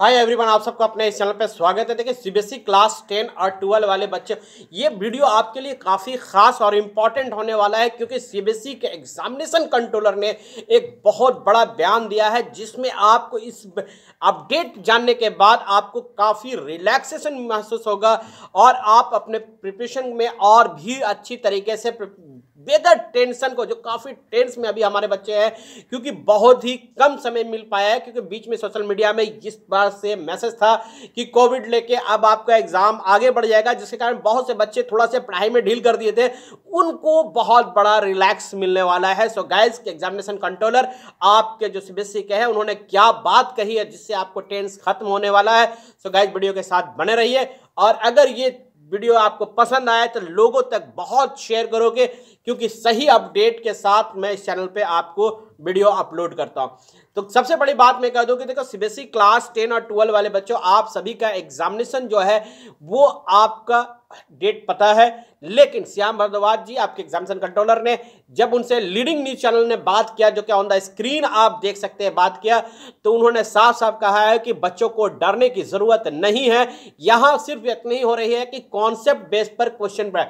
hi everyone आप सबको अपने इस चैनल पर स्वागत है देखिए सीबीएसई क्लास टेन और ट्वेल्व वाले बच्चे ये वीडियो आपके लिए काफ़ी खास और इम्पॉर्टेंट होने वाला है क्योंकि सीबीएसई e के एग्जामिनेशन कंट्रोलर ने एक बहुत बड़ा बयान दिया है जिसमें आपको इस अपडेट जानने के बाद आपको काफ़ी रिलैक्सेशन महसूस होगा और आप अपने प्रिपरेशन में और भी अच्छी तरीके से वेदर टेंशन को जो काफ़ी टेंस में अभी हमारे बच्चे हैं क्योंकि बहुत ही कम समय मिल पाया है क्योंकि बीच में सोशल मीडिया में इस बार से मैसेज था कि कोविड लेके अब आपका एग्ज़ाम आगे बढ़ जाएगा जिसके कारण बहुत से बच्चे थोड़ा से पढ़ाई में ढील कर दिए थे उनको बहुत बड़ा रिलैक्स मिलने वाला है सो गाइज के एग्जामिनेशन कंट्रोलर आपके जो सी के हैं उन्होंने क्या बात कही है जिससे आपको टेंस खत्म होने वाला है सो गाइज वीडियो के साथ बने रहिए और अगर ये वीडियो आपको पसंद आया तो लोगों तक बहुत शेयर करोगे क्योंकि सही अपडेट के साथ मैं इस चैनल पे आपको वीडियो अपलोड करता हूँ तो सबसे बड़ी बात मैं कह दूँ कि देखो सीबीएसई क्लास टेन और ट्वेल्व वाले बच्चों आप सभी का एग्जामिनेशन जो है वो आपका डेट पता है लेकिन श्याम भरद्वाज जी आपके एग्जामिशन कंट्रोलर ने जब उनसे लीडिंग न्यूज चैनल ने बात किया जो कि ऑन द स्क्रीन आप देख सकते हैं बात किया तो उन्होंने साफ साफ कहा है कि बच्चों को डरने की जरूरत नहीं है यहां सिर्फ इतनी हो रही है कि कॉन्सेप्ट बेस पर क्वेश्चन पढ़े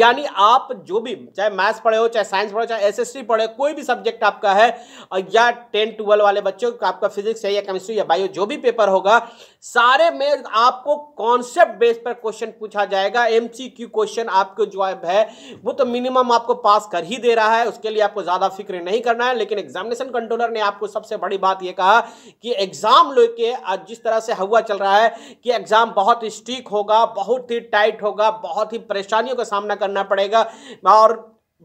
यानी आप जो भी चाहे मैथ्स पढ़े हो चाहे साइंस पढ़े हो चाहे एस पढ़े कोई भी सब्जेक्ट आपका है या टेन ट्वेल्व वाले बच्चों का आपका फिजिक्स है या केमिस्ट्री या बायो जो भी पेपर होगा सारे में आपको कॉन्सेप्ट बेस पर क्वेश्चन पूछा जाएगा का एमसीक्यू क्वेश्चन आपको जो है वो तो मिनिमम आपको पास कर ही दे रहा है उसके लिए आपको ज़्यादा फिक्र नहीं करना है लेकिन एग्जामिनेशन कंट्रोलर ने आपको सबसे बड़ी बात यह कहा कि एग्ज़ाम लेके आज जिस तरह से हवा चल रहा है कि एग्ज़ाम बहुत स्ट्रिक होगा बहुत ही टाइट होगा बहुत ही परेशानियों का सामना करना पड़ेगा और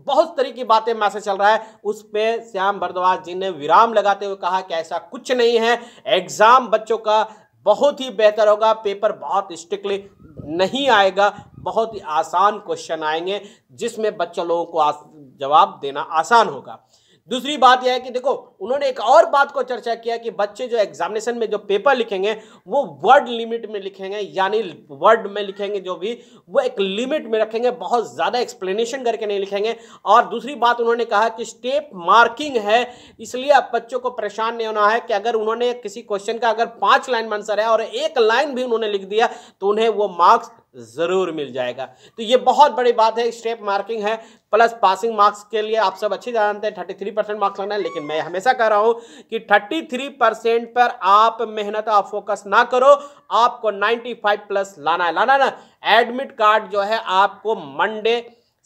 बहुत तरह की बातें मैसेज चल रहा है उस पर श्याम भरद्वाज जी ने विराम लगाते हुए कहा कि ऐसा कुछ नहीं है एग्जाम बच्चों का बहुत ही बेहतर होगा पेपर बहुत स्ट्रिक्टली नहीं आएगा बहुत ही आसान क्वेश्चन आएंगे जिसमें बच्चों लोगों को जवाब देना आसान होगा दूसरी बात यह है कि देखो उन्होंने एक और बात को चर्चा किया कि बच्चे जो एग्जामिनेशन में जो पेपर लिखेंगे वो वर्ड लिमिट में लिखेंगे यानी वर्ड में लिखेंगे जो भी वो एक लिमिट में रखेंगे बहुत ज़्यादा एक्सप्लेनेशन करके नहीं लिखेंगे और दूसरी बात उन्होंने कहा कि स्टेप मार्किंग है इसलिए अब बच्चों को परेशान नहीं होना है कि अगर उन्होंने किसी क्वेश्चन का अगर पाँच लाइन आंसर है और एक लाइन भी उन्होंने लिख दिया तो उन्हें वो मार्क्स ज़रूर मिल जाएगा तो ये बहुत बड़ी बात है स्टेप मार्किंग है प्लस पासिंग मार्क्स के लिए आप सब अच्छे जानते हैं थर्टी थ्री परसेंट मार्क्स लगना है लेकिन मैं हमेशा कह रहा हूँ कि थर्टी थ्री परसेंट पर आप मेहनत आप फोकस ना करो आपको नाइन्टी फाइव प्लस लाना है लाना ना एडमिट कार्ड जो है आपको मंडे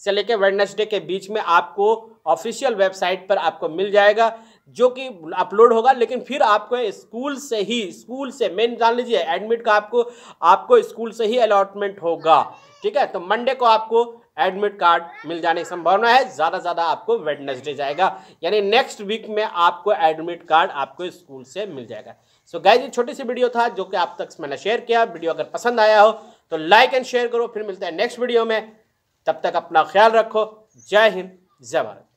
से लेकर वेडनेसडे के बीच में आपको ऑफिशियल वेबसाइट पर आपको मिल जाएगा जो कि अपलोड होगा लेकिन फिर आपको स्कूल से ही स्कूल से मेन जान लीजिए एडमिट का आपको आपको स्कूल से ही अलॉटमेंट होगा ठीक है तो मंडे को आपको एडमिट कार्ड मिल जाने की संभावना है ज़्यादा ज़्यादा आपको वेडनेसडे जाएगा यानी नेक्स्ट वीक में आपको एडमिट कार्ड आपको स्कूल से मिल जाएगा सो so जी ये छोटी सी वीडियो था जो कि आप तक मैंने शेयर किया वीडियो अगर पसंद आया हो तो लाइक एंड शेयर करो फिर मिलते हैं नेक्स्ट वीडियो में तब तक अपना ख्याल रखो जय हिंद जय भारत